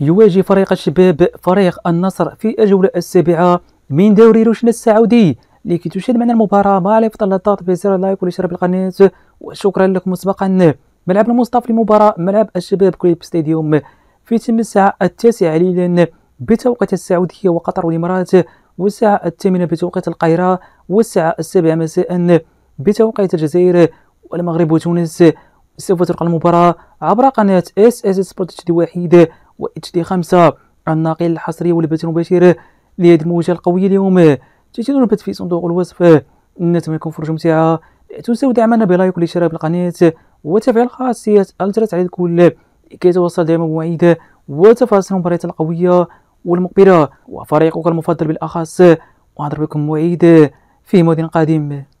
يواجه فريق الشباب فريق النصر في الجولة السابعة من دوري روشن السعودي لكي تشاهد معنا المباراة مع على فضل الضغط بزر اللايك والاشتراك بالقناة وشكرا لكم مسبقا ملعب المصطفى لمباراة ملعب الشباب كريب ستاديوم في تم الساعة التاسعة ليلا بتوقيت السعودية وقطر والإمارات والساعة الثامنة بتوقيت القاهرة والساعة السابعة مساء بتوقيت الجزائر والمغرب وتونس سوف تلقى المباراة عبر قناة اس اس سبورت واحد و اتش دي 5 الناقل الحصري والبث المباشر لهذه الموجه القويه اليوم تجدون البث في صندوق الوصف نتمنىكم فرجه ممتعه لا تنسوا دعمنا بلايك والاشتراك بالقناه وتفعيل خاصيه الجرس على الكل لكي توصل دائما بمواعيد وتفاصيل المباريات القويه والمقبله وفريقك المفضل بالاخص ونضرب بكم موعد في مود قادم